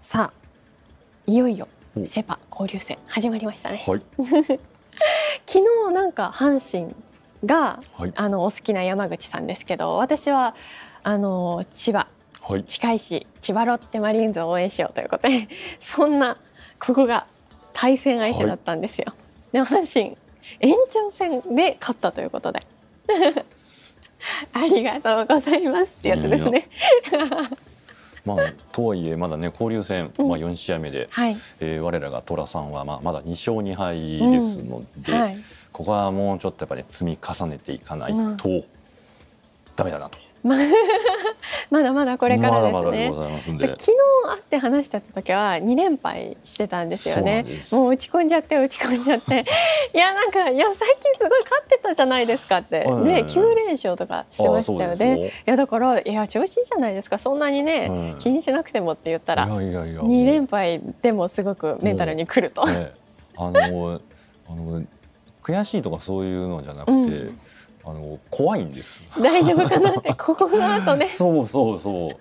さあいよいよセ・パ交流戦始まりましたね。はい、昨日なんか阪神が、はい、あのお好きな山口さんですけど私はあの千葉、はい、近いし千葉ロッテマリーンズを応援しようということで そんなここが対戦相手だったんですよ。で阪神延長戦で勝ったということで ありがとうございますってやつですね。まあ、とはいえまだね交流戦、まあ、4試合目で、うんはい、えー、我らが寅さんは、まあ、まだ2勝2敗ですので、うんはい、ここはもうちょっとやっぱり積み重ねていかないと。うんダメだなと。まだまだこれからですね。まだまだでございますんで。昨日会って話してた時は2連敗してたんですよね。もう打ち込んじゃって打ち込んじゃって。いやなんかいや最近すごい勝ってたじゃないですかって、はいはい、ね9連勝とかしてましたよね。いやだからいや調子いいじゃないですかそんなにね、気にしなくてもって言ったらいやいやいや2連敗でもすごくメンタルにくると。ね、あのあの悔しいとかそういうのじゃなくて。うんあの怖いんです。大丈夫かなって ここの後ね。そうそうそう。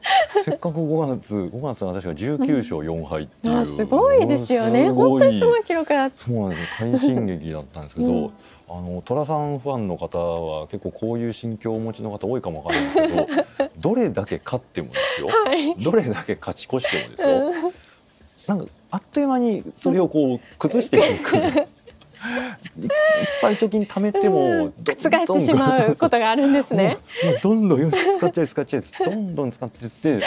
せっかく5月5月は確か19勝4敗っていう。うん、すごいですよね。本当にすごい記録だ。そうなんですよ。快進撃だったんですけど。うんあの虎さんファンの方は結構こういう心境をお持ちの方多いかもわからなですけど どれだけ勝ってもですよ、はい、どれだけ勝ち越してもですよ、うん、なんかあっという間にそれをこう崩していくいっぱい貯金貯めても覆ってしまうことがあるんですね。どんどん使っちゃい使っちゃいどんどん使ってって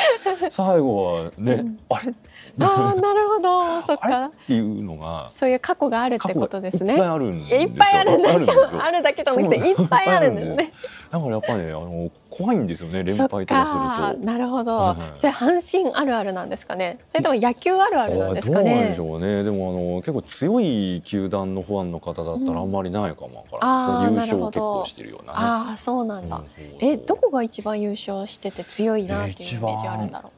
最後はね、あれあなるほどそっかっていうのがそういう過去があるってことですね。いっぱいあるんですよ。あるだけじゃなくていっぱいあるんですね。だからやっぱり、ね、あの怖いんですよね連敗とかすると。なるほど、はい、それ阪神あるあるなんですかね。それとも野球あるあるなんですかね。どうなんでしょうね。でもあの結構強い球団のファンの方だったらあんまりないかもからない優勝結構してるような、ね、ああそうなんだ。うん、そうそうえどこが一番優勝してて強いなっていうイメージあるんだろう。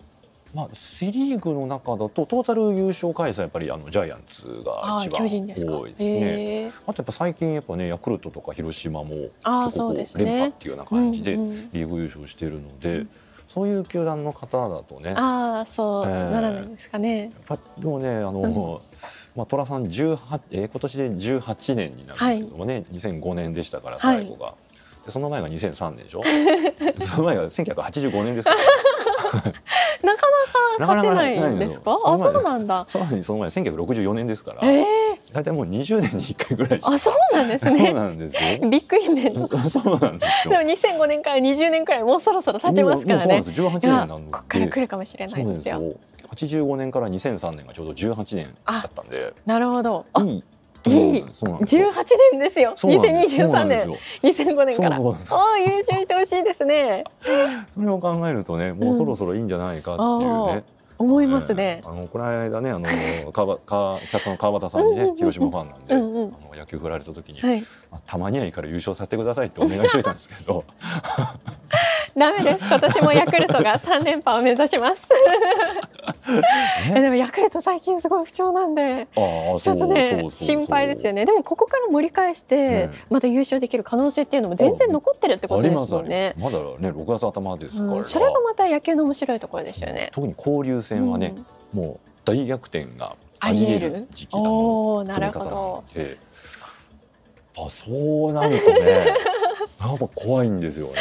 まあ、セ・リーグの中だとトータル優勝回数はやっぱりあのジャイアンツが一番多いですね。ああとやっぱ最近やっぱねヤクルトとか広島も結構連覇っていうような感じでリーグ優勝しているので。そういう球団の方だとね。ああ、そう、えー、ならないですかね。やっぱでもね、あの、うん、まあ寅さん十八、えー、今年で十八年になるんですけどもね、二千五年でしたから最後が。はい、でその前が二千三年でしょ その前が千九百八十五年ですから、なかなか勝てないんですか。あ、そうなんだ。さらにその前、千九百六十四年ですから。えー、大体もう二十年に一回ぐらい。あ、そうなんですね。そうなんですよ。ビッグイベント。そうなんですよ。でも二千五年から二十年くらい、もうそろそろ経ちますからね。18年なんで。ここから来るかもしれないですよ。八十五年から二千三年がちょうど十八年だったんで。なるほど。いい。いい18年ですよ2023年2005年からそうそう優秀してほしいですね それを考えるとねもうそろそろいいんじゃないかっていうね、うん、思いますね、えー、あのこの間ねあの川川キャッツの川端さんにね広島ファンなんで、うんうん、あの野球振られた時に、はい、まあ、たまにはいいから優勝させてくださいってお願いしていたんですけどダメです。今年もヤクルトが三連覇を目指します。えでもヤクルト最近すごい不調なんで、ちょっとね心配ですよね。でもここから盛り返して、また優勝できる可能性っていうのも全然残ってるってことですよね。まだね6月頭ですから、うん、それがまた野球の面白いところですよね。特に交流戦はね、うん、もう大逆転があり得る時期だの組なんで、あそうなるとね。やっぱ怖いんですよね。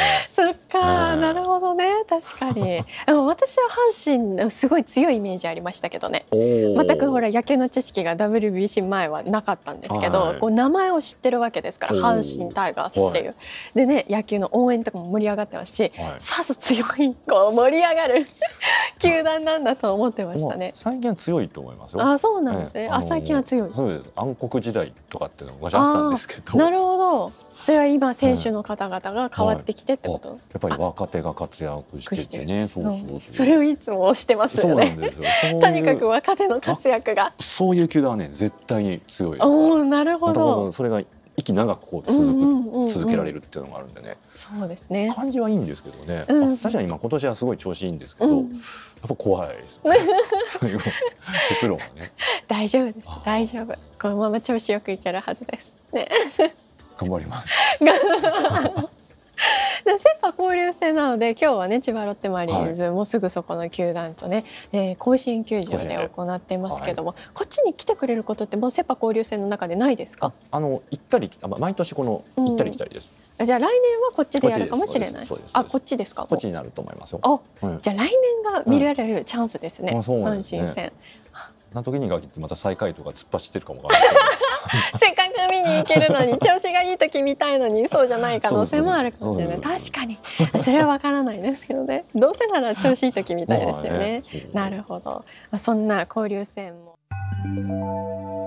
ああ、なるほどね確かに 私は阪神すごい強いイメージありましたけどね全くほら野球の知識が WBC 前はなかったんですけど、はい、こう名前を知ってるわけですから阪神タイガースっていう、でね野球の応援とかも盛り上がってますし、はい、さぞ強いこう盛り上がる 球団なんだと思ってましたね最近は強いと思いますよあそうなんですね、ええ、あ最近は強いそうです暗黒時代とかっていうのがあったんですけどなるほどそれは今選手の方々が変わってきてってこと、はい、やっぱり若手が活躍しててねそうそうそう、それをいつもしてますよねとにかく若手の活躍がそういう球団はね絶対に強いおおなるほどそれが息長くこう続く、続けられるっていうのがあるんでねそうですね感じはいいんですけどね、うん、確かに今今年はすごい調子いいんですけど、うん、やっぱ怖いですね そういう結論はね大丈夫です大丈夫このまま調子よくいけるはずですね頑張ります。セ・パ交流戦なので今日はね千葉ロッテマリーンズ、はい、もうすぐそこの球団とね、えー、甲子園球場で行ってますけども、はい、こっちに来てくれることってもうセ・パ交流戦の中でないですかあの行ったりあ毎年この行ったり来たりです、うん、じゃあ来年はこっちでやるかもしれないあこっちですかこっちになると思いますよあ、うん、じゃあ来年が見られるチャンスですね、うん、阪神戦、ね、な時に限ってまた最下位とか突っ走ってるかもわからない せっかく見に行けるのに 調子がいい時見たいのにそうじゃない可能性もあるかもしれない確かにそれは分からないですけどねどうせなら調子いい時みたいですよね。ねなるほど、そんな交流戦も。